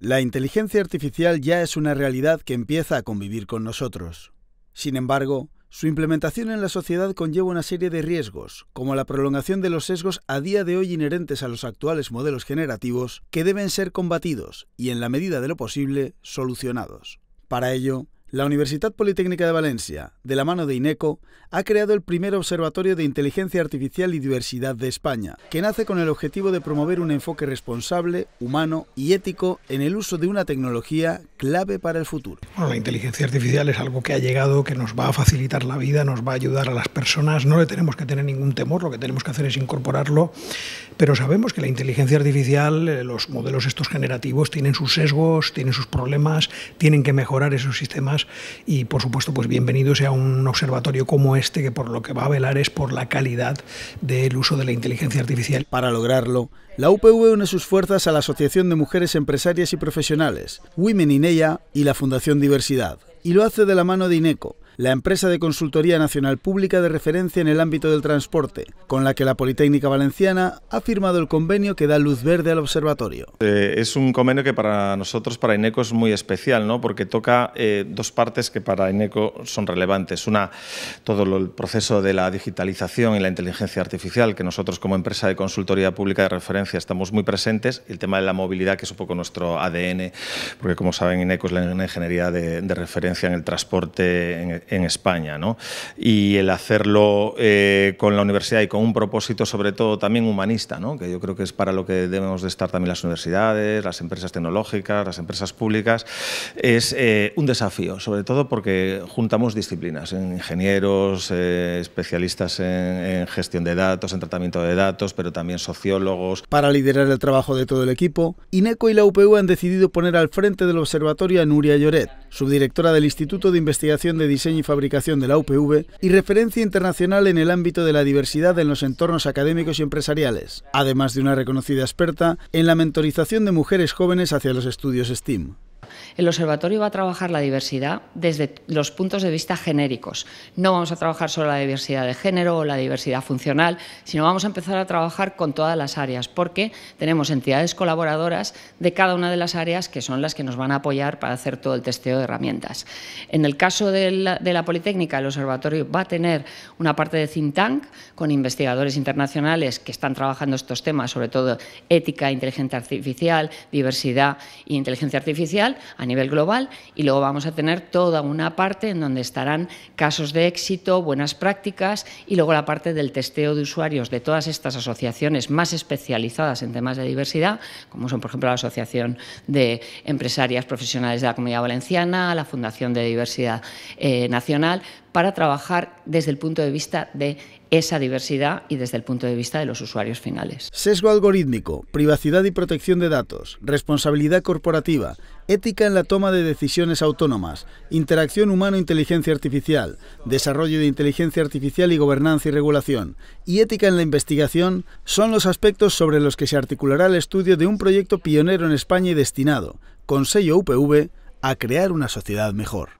La inteligencia artificial ya es una realidad que empieza a convivir con nosotros. Sin embargo, su implementación en la sociedad conlleva una serie de riesgos, como la prolongación de los sesgos a día de hoy inherentes a los actuales modelos generativos, que deben ser combatidos y, en la medida de lo posible, solucionados. Para ello, la Universidad Politécnica de Valencia, de la mano de INECO, ha creado el primer Observatorio de Inteligencia Artificial y Diversidad de España, que nace con el objetivo de promover un enfoque responsable, humano y ético en el uso de una tecnología clave para el futuro. la inteligencia artificial es algo que ha llegado, que nos va a facilitar la vida, nos va a ayudar a las personas, no le tenemos que tener ningún temor, lo que tenemos que hacer es incorporarlo, pero sabemos que la inteligencia artificial, eh, los modelos estos generativos tienen sus sesgos, tienen sus problemas, tienen que mejorar esos sistemas y por supuesto, pues bienvenidos sea un observatorio como este, que por lo que va a velar es por la calidad del uso de la inteligencia artificial. Para lograrlo, la UPV une sus fuerzas a la Asociación de Mujeres Empresarias y Profesionales, Women in Ella y la Fundación Diversidad. Y lo hace de la mano de INECO la empresa de consultoría nacional pública de referencia en el ámbito del transporte, con la que la Politécnica Valenciana ha firmado el convenio que da luz verde al observatorio. Eh, es un convenio que para nosotros, para INECO, es muy especial, ¿no? porque toca eh, dos partes que para INECO son relevantes. Una, todo el proceso de la digitalización y la inteligencia artificial, que nosotros como empresa de consultoría pública de referencia estamos muy presentes, el tema de la movilidad, que es un poco nuestro ADN, porque como saben, INECO es la ingeniería de, de referencia en el transporte, en, en España. ¿no? Y el hacerlo eh, con la universidad y con un propósito sobre todo también humanista, ¿no? que yo creo que es para lo que debemos de estar también las universidades, las empresas tecnológicas, las empresas públicas, es eh, un desafío, sobre todo porque juntamos disciplinas, ¿eh? ingenieros, especialistas en, en gestión de datos, en tratamiento de datos, pero también sociólogos. Para liderar el trabajo de todo el equipo, INECO y la UPU han decidido poner al frente del observatorio a Nuria Lloret, subdirectora del Instituto de Investigación de Diseño y fabricación de la UPV y referencia internacional en el ámbito de la diversidad en los entornos académicos y empresariales, además de una reconocida experta en la mentorización de mujeres jóvenes hacia los estudios STEAM. El observatorio va a trabajar la diversidad desde los puntos de vista genéricos. No vamos a trabajar solo la diversidad de género o la diversidad funcional, sino vamos a empezar a trabajar con todas las áreas, porque tenemos entidades colaboradoras de cada una de las áreas que son las que nos van a apoyar para hacer todo el testeo de herramientas. En el caso de la, Politécnica, el observatorio va a tener una parte de think tank con investigadores internacionales que están trabajando estos temas, sobre todo ética, e inteligencia artificial, diversidad e inteligencia artificial, a nivel global y luego vamos a tener toda una parte en donde estarán casos de éxito, buenas prácticas y luego la parte del testeo de usuarios de todas estas asociaciones más especializadas en temas de diversidad, como son por ejemplo la Asociación de Empresarias Profesionales de la Comunidad Valenciana, la Fundación de Diversidad eh, Nacional, para trabajar desde el punto de vista de esa diversidad y desde el punto de vista de los usuarios finales. Sesgo algorítmico, privacidad y protección de datos, responsabilidad corporativa, ética en la toma de decisiones autónomas, interacción humano-inteligencia artificial, desarrollo de inteligencia artificial y gobernanza y regulación, y ética en la investigación son los aspectos sobre los que se articulará el estudio de un proyecto pionero en España y destinado, con sello UPV, a crear una sociedad mejor.